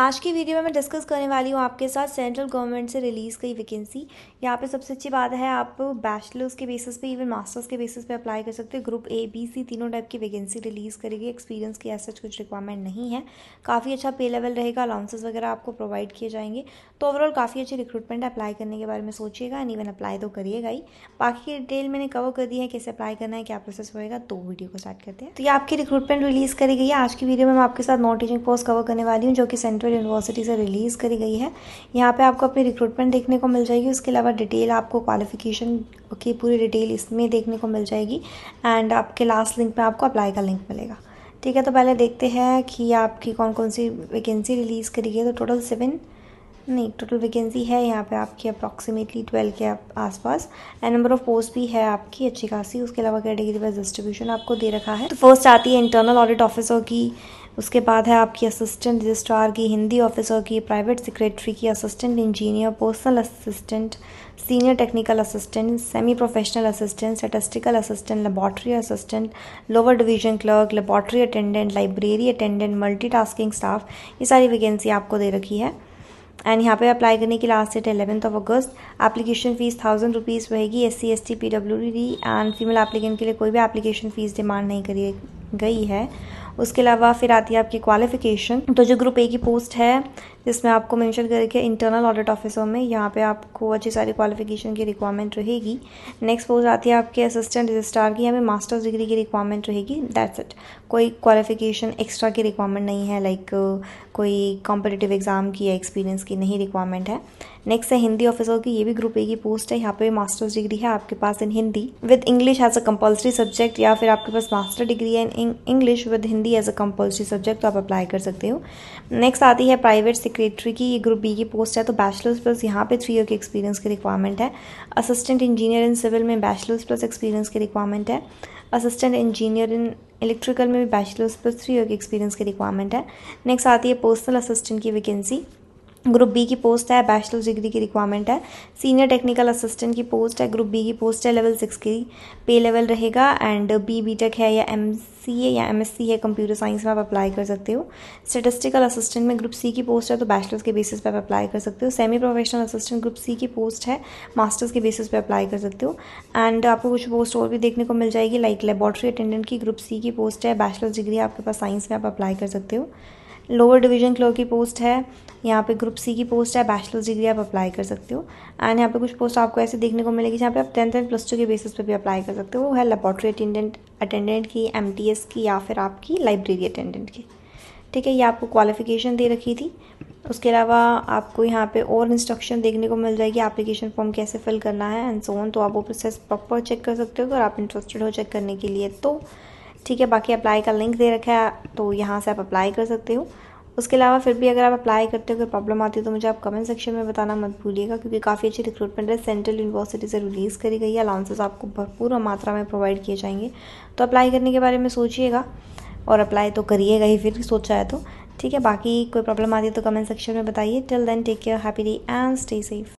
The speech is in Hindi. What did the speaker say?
आज की वीडियो में मैं डिस्कस करने वाली हूँ आपके साथ सेंट्रल गवर्नमेंट से रिलीज़ की वैकेंसी यहाँ पे सबसे अच्छी बात है आप बैचलर्स के बेसिस पे इवन मास्टर्स के बेसिस पे अप्लाई कर सकते हैं ग्रुप ए बी सी तीनों टाइप की वैकेंसी रिलीज़ करेगी एक्सपीरियंस की ऐसा कुछ रिक्वायरमेंट नहीं है काफ़ी अच्छा पे लेवल रहेगा अलाउंसेज वगैरह आपको प्रोवाइड किए जाएंगे तो ओवरऑल काफ़ी अच्छी रिक्रूटमेंट अप्लाई करने के बारे में सोचिएगा एंड इवन अप्लाई तो करिएगा ही बाकी डिटेल मैंने कवर कर दी है कैसे अप्लाई करना है क्या प्रोसेस होएगा तो वीडियो को स्टार्ट करते हैं तो ये आपकी रिक्रूटमेंट रिलीज़ करी गई है आज की वीडियो में मैं आपके साथ नॉन टीचिंग पोस्ट कवर करने वाली हूँ जो कि सेंट्रल सॉफ्टवेयर यूनिवर्सिटी से रिलीज़ करी गई है यहाँ पे आपको अपनी रिक्रूटमेंट देखने को मिल जाएगी उसके अलावा डिटेल आपको क्वालिफिकेशन की पूरी डिटेल इसमें देखने को मिल जाएगी एंड आपके लास्ट लिंक में आपको अप्लाई का लिंक मिलेगा ठीक है तो पहले देखते हैं कि आपकी कौन कौन सी वैकेंसी रिलीज़ करी गई है तो टोटल सेवन नहीं टोटल वैकेंसी है यहाँ पे आपकी अप्रॉक्सीमेटली ट्वेल्व के आसपास एंड नंबर ऑफ पोस्ट भी है आपकी अच्छी खासी उसके अलावा कैटेगरी वाइज डिस्ट्रीब्यूशन आपको दे रखा है तो फर्स्ट आती है इंटरनल ऑडिट ऑफिसर की उसके बाद है आपकी असिस्टेंट रजिस्ट्रार की हिंदी ऑफिसर की प्राइवेट सेक्रेटरी की assistant engineer personal assistant senior technical assistant semi professional assistant statistical assistant laboratory assistant lower division clerk laboratory attendant library attendant multitasking staff ये सारी वैकेंसी आपको दे रखी है एंड यहाँ पे अप्लाई करने की last date eleventh of August application fees thousand rupees रहेगी S C S T P W D and female applicant के लिए कोई भी एप्लीकेशन फ़ीस डिमांड नहीं करी गई है उसके अलावा फिर आती है आपकी क्वालिफिकेशन तो जो ग्रुप ए की पोस्ट है जिसमें आपको मेंशन करके इंटरनल ऑडिट ऑफिसर में यहाँ पे आपको अच्छी सारी क्वालिफिकेशन की रिक्वायरमेंट रहेगी नेक्स्ट पोस्ट आती है आपके असिस्टेंट रजिस्ट्रार की यहाँ पे मास्टर्स डिग्री की रिक्वायरमेंट रहेगी दैट्स इट कोई क्वालिफिकेशन एक्स्ट्रा की रिक्वायरमेंट नहीं है लाइक कोई कॉम्पिटिटिव एग्ज़ाम की या एक्सपीरियंस की नहीं रिक्वायरमेंट है नेक्स्ट है हिंदी ऑफिसर की ये भी ग्रुप ए की पोस्ट है यहाँ पे मास्टर्स डिग्री है आपके पास in Hindi with English as a compulsory subject या फिर आपके पास मास्टर डिग्री है in English with Hindi as a compulsory subject तो आप अप्लाई कर सकते हो नेक्स्ट आती है प्राइवेट सेक्रेटरी की ये ग्रुप बी की पोस्ट है तो बैचलर्स प्लस यहाँ पे थ्री ईयर के एक्सपीरियंस की रिक्वायरमेंट है असिस्टेंट इंजीनियर इन सिविल में बैचलर्स प्लस एक्सपीरियंस की रिक्वायरमेंट है असिस्टेंट इंजीनियर इन इलेक्ट्रिकल में भी बैचलर्स प्लस थ्री ईयर के एक्सपीरियंस की रिक्वायरमेंट है नेक्स्ट आती है पर्सनल असिस्टेंट की वैकेंसी ग्रुप बी की पोस्ट है बैचलर्स डिग्री की रिक्वायरमेंट है सीनियर टेक्निकल असिस्टेंट की पोस्ट है ग्रुप बी की पोस्ट है लेवल सिक्स की पे लेवल रहेगा एंड बी बी टेक है या एम सी ए या एम एस सी है कंप्यूटर साइंस में आप अप्लाई कर सकते हो स्टेटिस्टिकल असिस्टेंट में ग्रुप सी की पोस्ट है तो बैचलर्स के बेसिस पर आप अप्लाई कर सकते हो semi professional assistant group C की पोस्ट है मास्टर्स के बेसिस पर अप्लाई कर सकते हो एंड आपको कुछ पोस्ट और भी देखने को मिल जाएगी लाइक लेबॉर्ट्री अटेंडेंट की ग्रुप सी की पोस्ट है बैचलर्स डिग्री आपके पास साइंस में आप अप्लाई कर सकते हो लोअर डिवीजन क्लर्क की पोस्ट है यहाँ पे ग्रुप सी की पोस्ट है बैचलर्स डिग्री आप अप्लाई कर सकते हो एंड यहाँ पे कुछ पोस्ट आपको ऐसे देखने को मिलेगी जहाँ पे आप टेंथ एंड प्लस टू के बेसिस पे भी अप्लाई कर सकते हो वो है लेबॉट्री अटेंडेंट अटेंडेंट की एम की या फिर आपकी लाइब्रेरी अटेंडेंट की ठीक है ये आपको क्वालिफिकेशन दे रखी थी उसके अलावा आपको यहाँ पे और इंस्ट्रक्शन देखने को मिल जाएगी एप्लीकेशन फॉर्म कैसे फिल करना है एंड सोन तो आप वो प्रोसेस प्रॉपर चेक कर सकते हो अगर आप इंटरेस्टेड हो चेक करने के लिए तो ठीक है बाकी अप्लाई का लिंक दे रखा है तो यहाँ से आप अप्लाई कर सकते हो उसके अलावा फिर भी अगर आप अप्लाई करते हो कोई प्रॉब्लम आती है तो मुझे आप कमेंट सेक्शन में बताना मत भूलिएगा क्योंकि काफ़ी अच्छी रिक्रूटमेंट है सेंट्रल यूनिवर्सिटी से रिलीज़ करी गई है अलाउंसेस आपको भरपूर मात्रा में प्रोवाइड किए जाएंगे तो अप्लाई करने के बारे में सोचिएगा और अप्लाई तो करिएगा ही फिर सोचा है तो ठीक है बाकी कोई प्रॉब्लम आती है तो कमेंट सेक्शन में बताइए till then take care happy day and stay safe